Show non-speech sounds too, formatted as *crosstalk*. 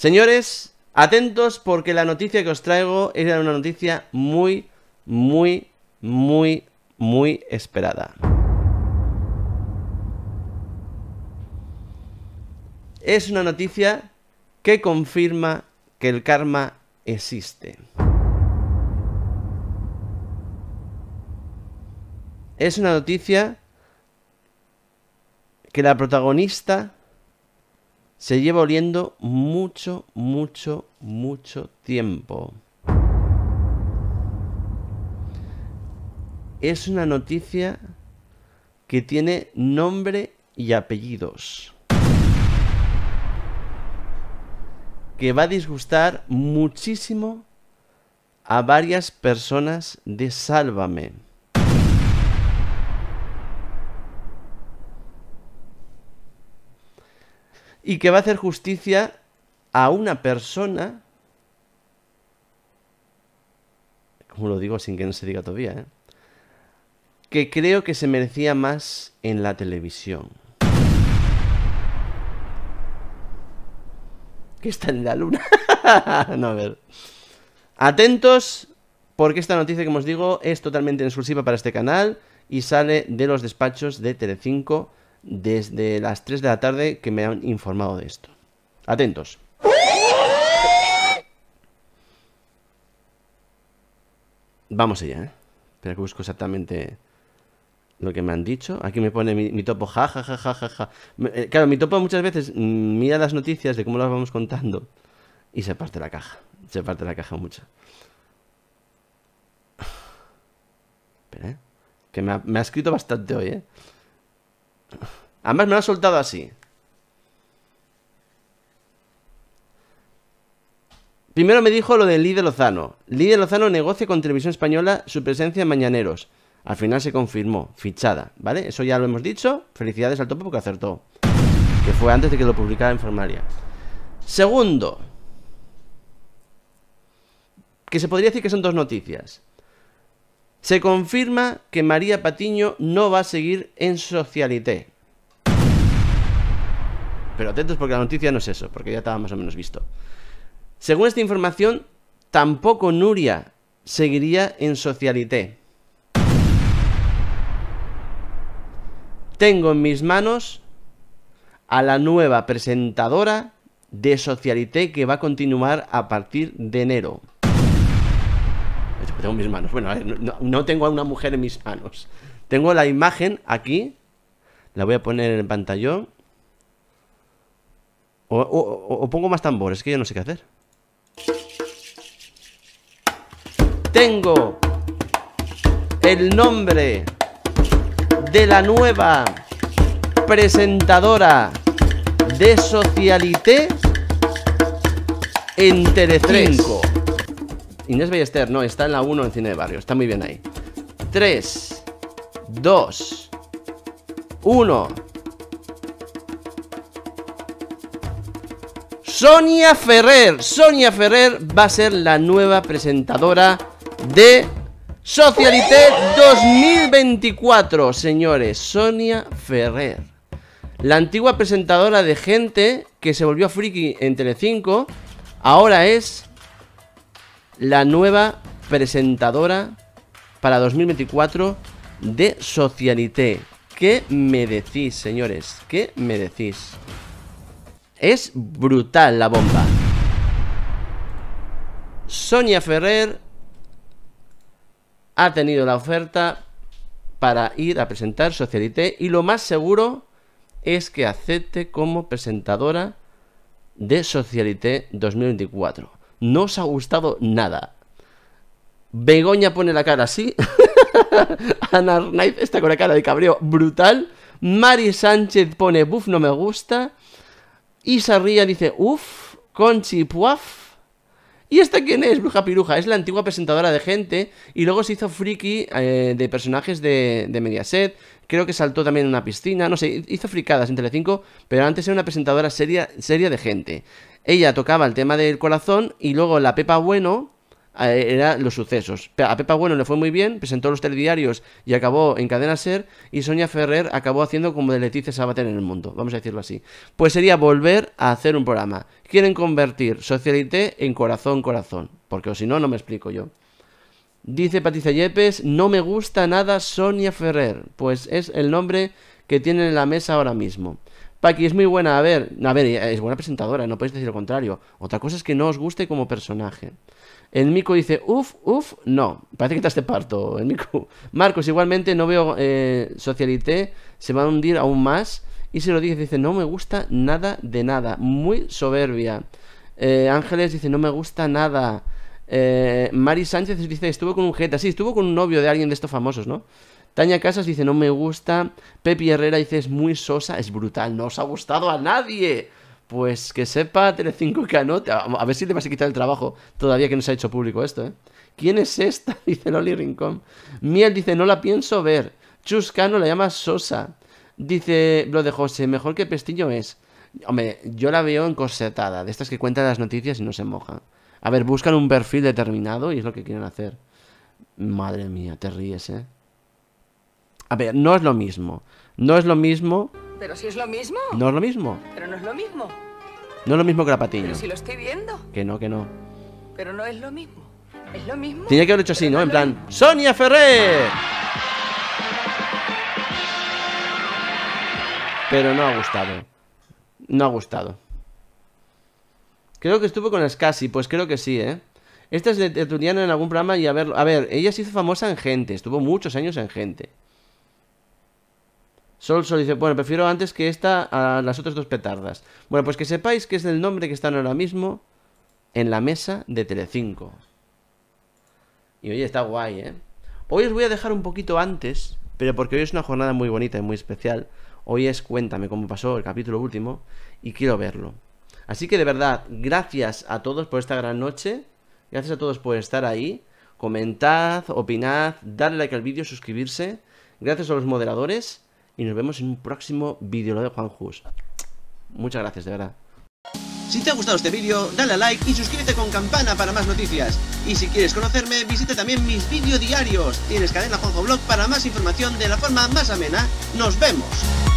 Señores, atentos porque la noticia que os traigo es una noticia muy, muy, muy, muy esperada. Es una noticia que confirma que el karma existe. Es una noticia que la protagonista se lleva oliendo mucho, mucho, mucho tiempo. Es una noticia que tiene nombre y apellidos. Que va a disgustar muchísimo a varias personas de Sálvame. y que va a hacer justicia a una persona, como lo digo sin que no se diga todavía, ¿eh? que creo que se merecía más en la televisión. que está en la luna. *laughs* no, a ver. Atentos, porque esta noticia, que os digo, es totalmente exclusiva para este canal y sale de los despachos de Telecinco desde las 3 de la tarde que me han informado de esto. Atentos. Vamos allá, ¿eh? Espera que busco exactamente lo que me han dicho. Aquí me pone mi, topo, ja, ja, ja, ja, ja, ja. Eh, claro, mi topo muchas veces mm, mira las noticias de cómo las vamos contando y se parte la caja. Se parte la caja mucho. Espera, ¿eh? Que me ha, me ha escrito bastante hoy, ¿eh? Además me lo ha soltado así. Primero me dijo lo de Líder Lozano. Líder Lozano negocia con Televisión Española su presencia en Mañaneros. Al final se confirmó, fichada, ¿vale? Eso ya lo hemos dicho. Felicidades al topo porque acertó. Que fue antes de que lo publicara formaria Segundo. Que se podría decir que son dos noticias. Se confirma que María Patiño no va a seguir en Socialité. Pero atentos porque la noticia no es eso, porque ya estaba más o menos visto. Según esta información, tampoco Nuria seguiría en Socialité. Tengo en mis manos a la nueva presentadora de Socialité que va a continuar a partir de enero tengo mis manos. Bueno, a ver, no, tengo a una mujer en mis manos. Tengo la imagen aquí. La voy a poner en el pantallón. O, pongo más tambores, que yo no sé qué hacer. Tengo el nombre de la nueva presentadora de Socialité en Telecinco Inés Ballester, no, está en la 1 en cine de barrio. Está muy bien ahí. 3, 2, 1. Sonia Ferrer. Sonia Ferrer va a ser la nueva presentadora de Socialité 2024, señores. Sonia Ferrer. La antigua presentadora de gente que se volvió friki en Telecinco, ahora es la nueva presentadora para 2024 de Socialité. ¿Qué me decís, señores? ¿Qué me decís? Es brutal la bomba. Sonia Ferrer ha tenido la oferta para ir a presentar Socialité y lo más seguro es que acepte como presentadora de Socialité 2024. No os ha gustado nada. Begoña pone la cara así. *laughs* Ana Arnaiz está con la cara de cabreo brutal. Mari Sánchez pone, buf, no me gusta. Isa Ría dice, uff, Conchi Puaf. ¿Y esta quién es, Bruja Piruja? Es la antigua presentadora de gente y luego se hizo friki eh, de personajes de, Mediaset. Creo que saltó también en una piscina, no sé, hizo fricadas en Telecinco, pero antes era una presentadora seria, seria de gente. Ella tocaba el tema del corazón y luego la Pepa Bueno eh, era los sucesos. A Pepa Bueno le fue muy bien, presentó los telediarios y acabó en Cadena Ser y Sonia Ferrer acabó haciendo como de Leticia Sabater en el mundo, vamos a decirlo así. Pues sería volver a hacer un programa. Quieren convertir Socialité en corazón corazón, porque si no no me explico yo. Dice Patricia Yepes, no me gusta nada Sonia Ferrer, pues es el nombre que tienen en la mesa ahora mismo. Paqui es muy buena, a ver, a ver, eh, es buena presentadora, no podéis decir lo contrario. Otra cosa es que no os guste como personaje. El Mico dice, uff, uff, no. Parece que te has de parto, el Mico. Marcos, igualmente no veo eh, Socialité, se va a hundir aún más. Y se lo dice, dice, no me gusta nada de nada. Muy soberbia. Eh, Ángeles dice, no me gusta nada. Eh, Mari Sánchez dice, estuvo con un jeta. Sí, estuvo con un novio de alguien de estos famosos, ¿no? Tania Casas dice, no me gusta. Pepi Herrera dice, es muy sosa, es brutal, no os ha gustado a nadie. Pues que sepa Telecinco que no, A ver si le vas a quitar el trabajo todavía que no se ha hecho público esto, ¿eh? ¿Quién es esta? *laughs* Dice Loli Rincón. Miel dice, no la pienso ver. Chuscano la llama sosa. Dice lo de José, mejor que Pestillo es. Hombre, yo la veo encosetada. de estas que cuentan las noticias y no se moja. A ver, buscan un perfil determinado y es lo que quieren hacer. Madre mía, te ríes, ¿eh? A ver, no es lo mismo. No es lo mismo. Pero si es lo mismo. No es lo mismo. Pero no es lo mismo. No es lo mismo que la patiño. Pero si lo estoy viendo. Que no, que no. Pero no es lo mismo. Es lo mismo. Tenía que haber hecho así, ¿no? En plan, ¡Sonia Ferrer! Pero no ha gustado. No ha gustado. Creo que estuvo con Scassi, pues creo que sí, ¿eh? Esta es de Tertuliano en algún programa y a ver, a ver, ella se hizo famosa en Gente, estuvo muchos años en Gente. Sol Sol dice, bueno, prefiero antes que esta a las otras dos petardas. Bueno, pues que sepáis que es el nombre que están ahora mismo en la mesa de Telecinco. Y oye, está guay, ¿eh? Hoy os voy a dejar un poquito antes, pero porque hoy es una jornada muy bonita y muy especial. Hoy es Cuéntame cómo pasó el capítulo último y quiero verlo. Así que de verdad, gracias a todos por esta gran noche. Gracias a todos por estar ahí. Comentad, opinad, darle like al vídeo, suscribirse. Gracias a los moderadores y nos vemos en un próximo vídeo de Juan Jus Muchas gracias, de verdad. Si te ha gustado este vídeo, dale a like y suscríbete con campana para más noticias. Y si quieres conocerme, visita también mis vídeos diarios. Tienes cadena Juanjo Blog para más información de la forma más amena. ¡Nos vemos!